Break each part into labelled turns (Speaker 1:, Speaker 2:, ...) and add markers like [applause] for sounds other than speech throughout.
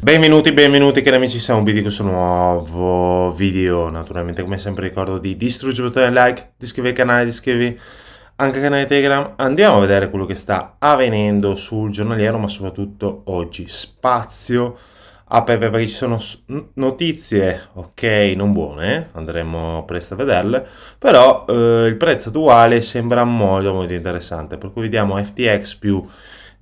Speaker 1: Benvenuti, benvenuti cari amici, siamo qui di questo nuovo video Naturalmente come sempre ricordo di distruggere il bottone like, di iscrivervi al canale, di iscrivervi anche al canale Telegram Andiamo a vedere quello che sta avvenendo sul giornaliero ma soprattutto oggi Spazio Ah, perché, perché ci sono notizie, ok, non buone, eh, andremo presto a vederle, però eh, il prezzo attuale sembra molto molto interessante, per cui vediamo FTX più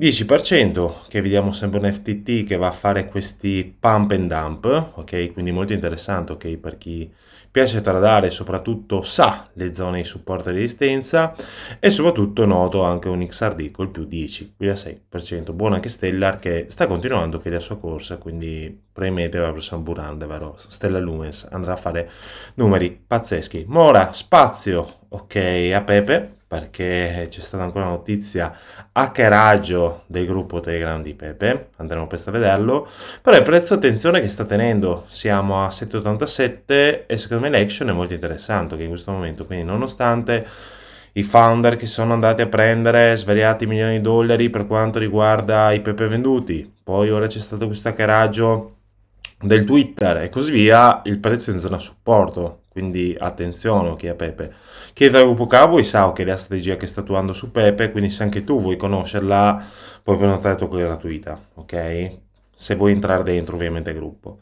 Speaker 1: 10%, che vediamo sempre un FTT che va a fare questi pump and dump, ok, quindi molto interessante, ok, per chi piace tradare, soprattutto sa le zone di supporto e resistenza e soprattutto noto anche un XRD col più 10, qui 6%, buona anche Stellar che sta continuando anche la sua corsa, quindi premete la prossima Buranda, vero? Stella Lumens andrà a fare numeri pazzeschi. Mora, spazio, ok, a Pepe, perché c'è stata ancora notizia hackeraggio del gruppo Telegram di Pepe, andremo presto a vederlo, però il prezzo attenzione che sta tenendo, siamo a 7,87 e secondo me l'action è molto interessante che in questo momento, quindi nonostante i founder che sono andati a prendere svariati milioni di dollari per quanto riguarda i Pepe venduti, poi ora c'è stato questo hackeraggio del Twitter e così via, il prezzo è in zona supporto, quindi attenzione ok a Pepe. Chiede a Rupo Cowboy, sa è la strategia che sta attuando su Pepe, quindi se anche tu vuoi conoscerla puoi prenotare la tua gratuita, ok? Se vuoi entrare dentro ovviamente al gruppo.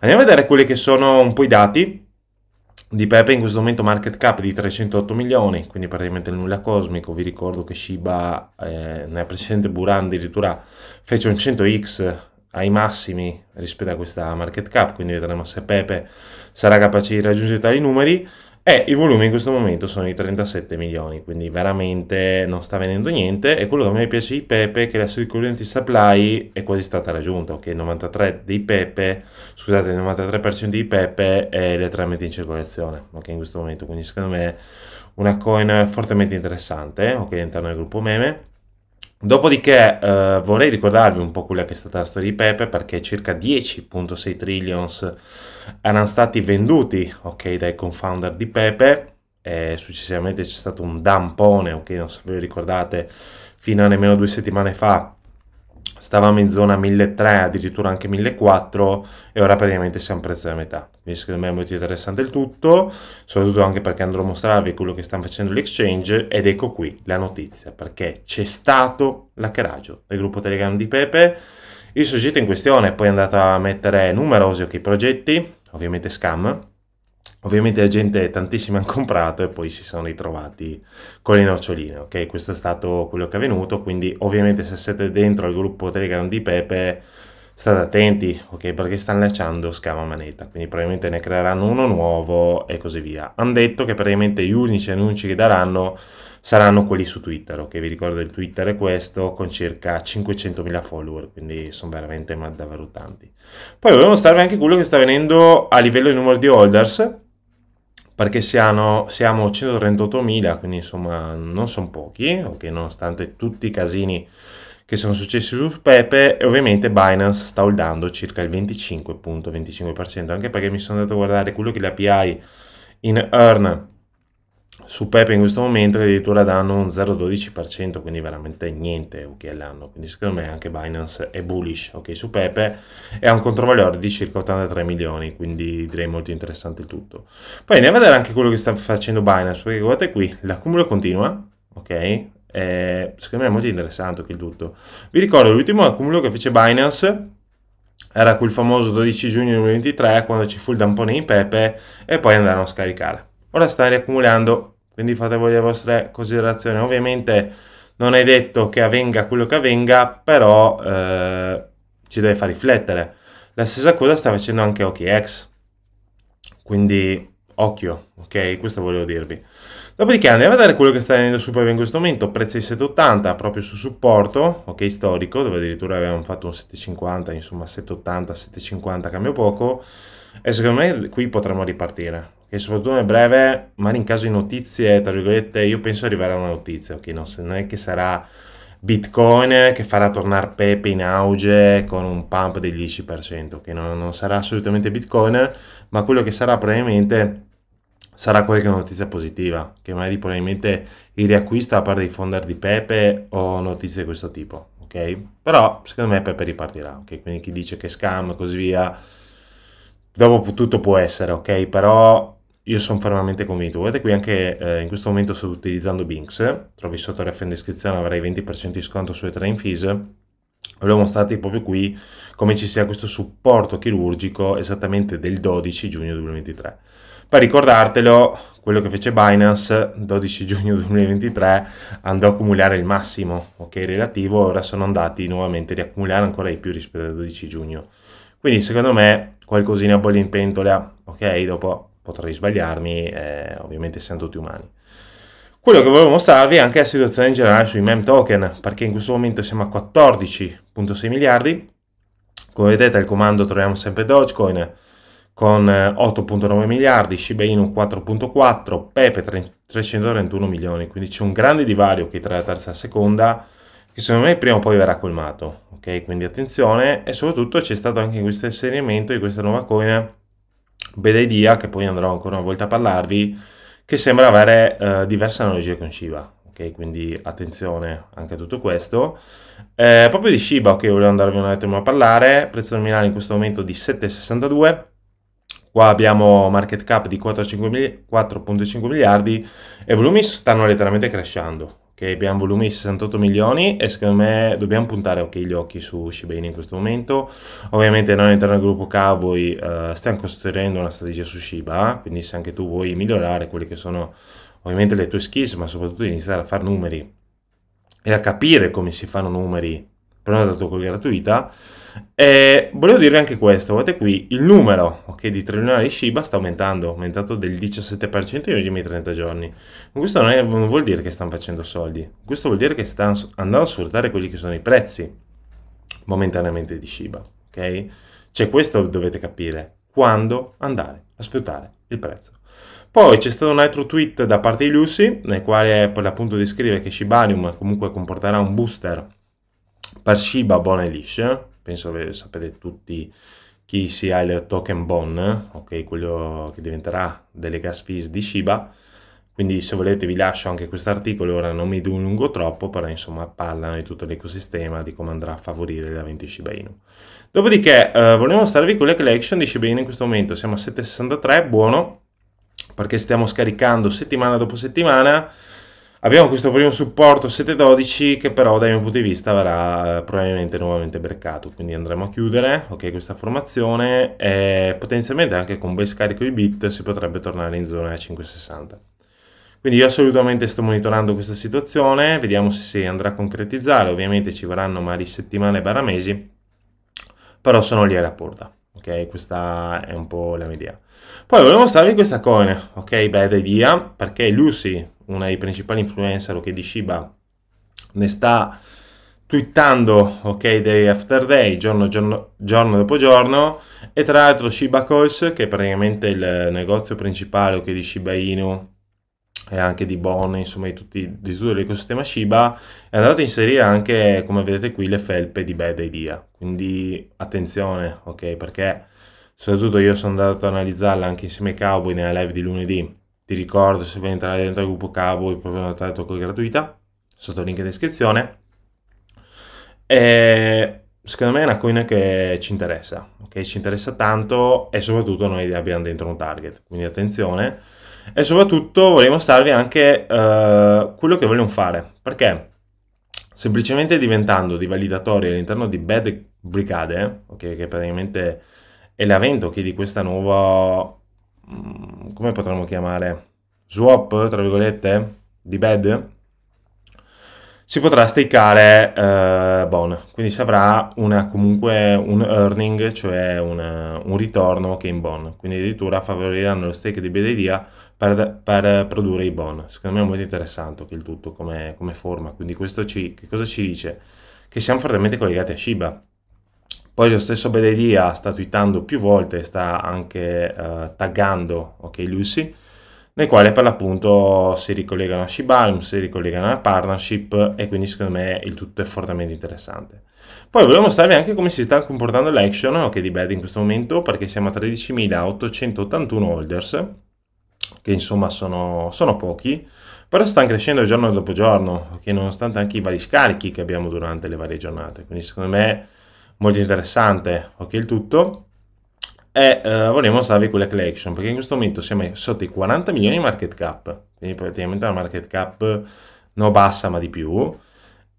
Speaker 1: Andiamo a vedere quelli che sono un po' i dati di Pepe in questo momento market cap di 308 milioni, quindi praticamente il nulla cosmico. Vi ricordo che Shiba, eh, nella precedente Buran addirittura fece un 100x ai massimi rispetto a questa market cap, quindi vedremo se Pepe sarà capace di raggiungere tali numeri e i volumi in questo momento sono di 37 milioni, quindi veramente non sta venendo niente e quello che a me piace di Pepe è che la security supply è quasi stata raggiunta, ok? Il 93% di Pepe, scusate, il 93% di Pepe è letteralmente in circolazione, ok? In questo momento, quindi secondo me una coin fortemente interessante, ok? All'interno del gruppo meme Dopodiché eh, vorrei ricordarvi un po' quella che è stata la storia di Pepe perché circa 10.6 trillions erano stati venduti okay, dai confounder di Pepe e successivamente c'è stato un dampone, ok, non so se ve lo ricordate, fino a nemmeno due settimane fa stavamo in zona 1300 addirittura anche 1400 e ora praticamente siamo a prezzo della metà quindi secondo me è molto interessante il tutto soprattutto anche perché andrò a mostrarvi quello che stanno facendo gli exchange ed ecco qui la notizia perché c'è stato l'hackeraggio del gruppo telegram di Pepe il soggetto in questione è poi andato a mettere numerosi ok progetti ovviamente scam Ovviamente la gente tantissimi [laughs] hanno comprato e poi si sono ritrovati con le noccioline, ok? Questo è stato quello che è avvenuto, quindi ovviamente se siete dentro al gruppo Telegram di Pepe state attenti, ok? Perché stanno lasciando scama manetta, quindi probabilmente ne creeranno uno nuovo e così via. Hanno detto che praticamente gli unici annunci che daranno saranno quelli su Twitter, ok? Vi ricordo il Twitter è questo, con circa 500.000 follower, quindi sono veramente ma davvero tanti. Poi volevo mostrarvi anche quello che sta avvenendo a livello di numero di holders, perché siamo, siamo 138.000, quindi insomma non sono pochi, okay, nonostante tutti i casini che sono successi su Pepe e ovviamente Binance sta holdando circa il 25.25%, 25%, anche perché mi sono andato a guardare quello che è l'API in earn su Pepe in questo momento addirittura danno un 0,12%, quindi veramente niente ok all'anno. Quindi secondo me anche Binance è bullish ok su Pepe e ha un controvalore di circa 83 milioni, quindi direi molto interessante il tutto. Poi andiamo a vedere anche quello che sta facendo Binance, perché guardate qui, l'accumulo continua, ok? Eh, secondo me è molto interessante il tutto. Vi ricordo l'ultimo accumulo che fece Binance era quel famoso 12 giugno 2023 quando ci fu il dampone in Pepe e poi andarono a scaricare o la stai riaccumulando. Quindi fate voi le vostre considerazioni. Ovviamente non è detto che avvenga quello che avvenga, però eh, ci deve far riflettere. La stessa cosa sta facendo anche OKX. Quindi occhio, ok? Questo volevo dirvi. Dopodiché andiamo a vedere quello che sta venendo su Pave in questo momento, prezzo di 780 proprio su supporto, ok storico, dove addirittura avevamo fatto un 750, insomma 780, 750 cambio poco e secondo me qui potremmo ripartire, che soprattutto nel breve, magari in caso di notizie, tra virgolette, io penso arriverà una notizia, ok, no, non è che sarà Bitcoin che farà tornare Pepe in auge con un pump del 10%, che non, non sarà assolutamente Bitcoin, ma quello che sarà probabilmente sarà qualche notizia positiva, che magari probabilmente il riacquisto a parte dei founder di Pepe o notizie di questo tipo, ok? Però secondo me Pepe ripartirà, ok? Quindi chi dice che scam e così via, dopo tutto può essere, ok? Però io sono fermamente convinto, guardate qui anche eh, in questo momento sto utilizzando Binks, trovi sotto il ref in descrizione avrai 20% di sconto sulle train fees, volevo mostrarti proprio qui come ci sia questo supporto chirurgico esattamente del 12 giugno 2023. Per ricordartelo, quello che fece Binance 12 giugno 2023 andò a accumulare il massimo ok, relativo, ora sono andati nuovamente a riaccumulare ancora di più rispetto al 12 giugno. Quindi secondo me qualcosina bolle in pentola, ok, dopo potrei sbagliarmi, eh, ovviamente essendo tutti umani. Quello che volevo mostrarvi è anche la situazione in generale sui mem token, perché in questo momento siamo a 14.6 miliardi, come vedete al comando troviamo sempre Dogecoin con 8.9 eh, miliardi, Shiba Inu 4.4, Pepe 331 milioni, quindi c'è un grande divario che tra la terza e la seconda, che secondo me prima o poi verrà colmato, ok? Quindi attenzione e soprattutto c'è stato anche in questo inserimento di questa nuova coin idea, che poi andrò ancora una volta a parlarvi, che sembra avere eh, diverse analogie con Shiba. Ok, quindi attenzione anche a tutto questo. Eh, proprio di Shiba, ok, volevo andarvi un attimo a parlare. Prezzo nominale in questo momento di 7,62. Qua abbiamo market cap di 4,5 miliardi e volumi stanno letteralmente crescendo che abbiamo volumi di 68 milioni e secondo me dobbiamo puntare okay, gli occhi su Shibane in questo momento. Ovviamente noi all'interno del gruppo Cowboy eh, stiamo costruendo una strategia su Shiba, quindi se anche tu vuoi migliorare quelle che sono ovviamente le tue skills, ma soprattutto iniziare a fare numeri e a capire come si fanno numeri prenotato con gratuita. E volevo dirvi anche questo, guardate qui, il numero okay, di trilionari Shiba sta aumentando, aumentato del 17% negli ultimi 30 giorni. Questo non, è, non, vuol dire che stanno facendo soldi, questo vuol dire che stanno andando a sfruttare quelli che sono i prezzi momentaneamente di Shiba, ok? Cioè questo dovete capire, quando andare a sfruttare il prezzo. Poi c'è stato un altro tweet da parte di Lucy, nel quale per descrive che Shibanium comunque comporterà un booster Parshiba Bone Elish, eh? penso che sapete tutti chi sia il token Bone, ok, quello che diventerà delle gas fees di Shiba. Quindi se volete vi lascio anche questo articolo, ora non mi dilungo troppo, però insomma parlano di tutto l'ecosistema, di come andrà a favorire la 20 Shiba Inu. Dopodiché eh, volevo mostrarvi quella collection di Shiba Inu in questo momento, siamo a 7,63, buono, perché stiamo scaricando settimana dopo settimana Abbiamo questo primo supporto 712 che però dal mio punto di vista verrà eh, probabilmente nuovamente breccato, quindi andremo a chiudere okay, questa formazione e potenzialmente anche con un bel scarico di bit si potrebbe tornare in zona 560. Quindi io assolutamente sto monitorando questa situazione, vediamo se si andrà a concretizzare, ovviamente ci vorranno magari settimane barra mesi, però sono lì alla porta ok? Questa è un po' la mia idea. Poi volevo mostrarvi questa coin, ok? Bad idea, perché Lucy, una dei principali influencer ok, di Shiba, ne sta twittando, ok, day after day, giorno, giorno, giorno dopo giorno, e tra l'altro Shiba Coins, che è praticamente il negozio principale ok, di Shiba Inu, e anche di Bone, insomma di tutti di tutto l'ecosistema Shiba, è andato a inserire anche, come vedete qui, le felpe di Bad Idea. Quindi attenzione, ok, perché soprattutto io sono andato ad analizzarla anche insieme ai Cowboy nella live di lunedì. Ti ricordo, se vuoi entrare dentro il gruppo Cowboy, proprio una tocca gratuita, sotto il link in descrizione. E secondo me è una coin che ci interessa, ok? Ci interessa tanto e soprattutto noi abbiamo dentro un target, quindi attenzione. E soprattutto voglio mostrarvi anche eh, quello che vogliamo fare, perché semplicemente diventando di validatori all'interno di Bad Brigade, okay, che praticamente è l'avvento che di questa nuova, mm, come potremmo chiamare, swap, tra virgolette, di Bad, si potrà stakeare eh, Bon, quindi si avrà una, comunque un earning, cioè una, un ritorno che in Bon, quindi addirittura favoriranno lo stake di Bedelia per, per, produrre i Bon. Secondo me è molto interessante il tutto come, come forma, quindi questo ci, che cosa ci dice? Che siamo fortemente collegati a Shiba. Poi lo stesso Bedelia sta twittando più volte, sta anche eh, taggando okay, Lucy, nel quale per l'appunto si ricollegano a Shibalm, si ricollegano alla partnership e quindi secondo me il tutto è fortemente interessante. Poi volevo mostrarvi anche come si sta comportando l'action ok di bad in questo momento perché siamo a 13.881 holders che insomma sono, sono pochi però stanno crescendo giorno dopo giorno ok nonostante anche i vari scarichi che abbiamo durante le varie giornate quindi secondo me molto interessante ok il tutto e uh, eh, vorremmo mostrarvi quella collection perché in questo momento siamo sotto i 40 milioni di market cap quindi praticamente una market cap non bassa ma di più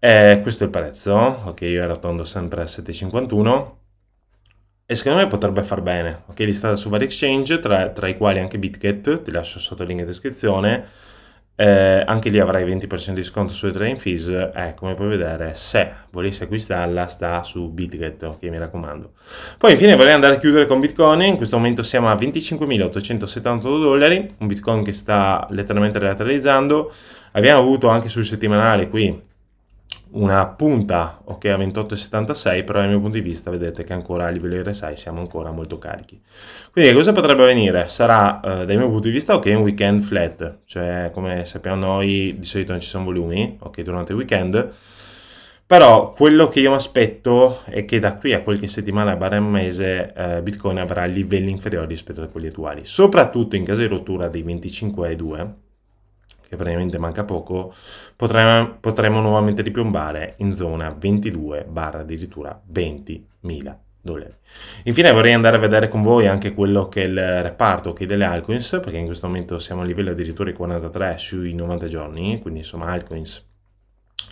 Speaker 1: e questo è il prezzo ok io arrotondo sempre a 7,51 e secondo me potrebbe far bene ok listata su vari exchange tra, tra i quali anche Bitget ti lascio sotto il link in descrizione eh, anche lì avrai 20% di sconto sulle train fees. Eh, come puoi vedere, se volessi acquistarla, sta su Bitget. Ok, mi raccomando. Poi, infine, vorrei andare a chiudere con Bitcoin. In questo momento siamo a 25.878 dollari. Un Bitcoin che sta letteralmente lateralizzando. Abbiamo avuto anche sul settimanale qui una punta ok a 28,76 però dal mio punto di vista vedete che ancora a livello RSI siamo ancora molto carichi quindi cosa potrebbe avvenire? sarà eh, dal mio punto di vista ok un weekend flat cioè come sappiamo noi di solito non ci sono volumi ok durante il weekend però quello che io mi aspetto è che da qui a qualche settimana barra mese eh, Bitcoin avrà livelli inferiori rispetto a quelli attuali soprattutto in caso di rottura dei 25,2 che praticamente manca poco, potremmo, potremmo nuovamente ripiombare in zona 22 barra addirittura 20.000 dollari. Infine vorrei andare a vedere con voi anche quello che è il reparto che delle altcoins, perché in questo momento siamo a livello addirittura di 43 sui 90 giorni, quindi insomma altcoins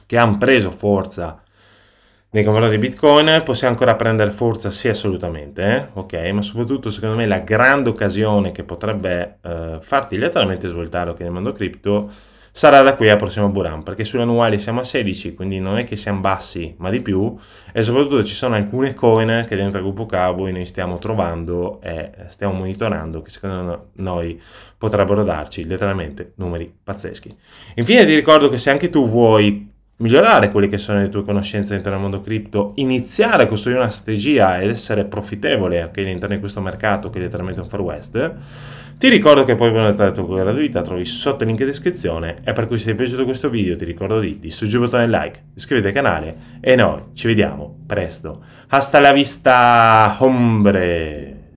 Speaker 1: che hanno preso forza nei confronti di Bitcoin, possiamo ancora prendere forza? Sì, assolutamente, eh? ok, ma soprattutto secondo me la grande occasione che potrebbe eh, farti letteralmente svoltare o che ne mando cripto sarà da qui al prossimo Buran, perché sull'annuale siamo a 16, quindi non è che siamo bassi, ma di più, e soprattutto ci sono alcune coin che dentro il gruppo Cowboy noi stiamo trovando e stiamo monitorando, che secondo noi potrebbero darci letteralmente numeri pazzeschi. Infine ti ricordo che se anche tu vuoi migliorare quelle che sono le tue conoscenze all'interno del mondo cripto, iniziare a costruire una strategia ed essere profittevole okay, all'interno di questo mercato che è letteralmente un far west, ti ricordo che puoi prenotare la tua cura gratuita, trovi sotto il link in descrizione e per cui se ti è piaciuto questo video ti ricordo di, di il bottone like, iscriviti al canale e noi ci vediamo presto. Hasta la vista, hombre!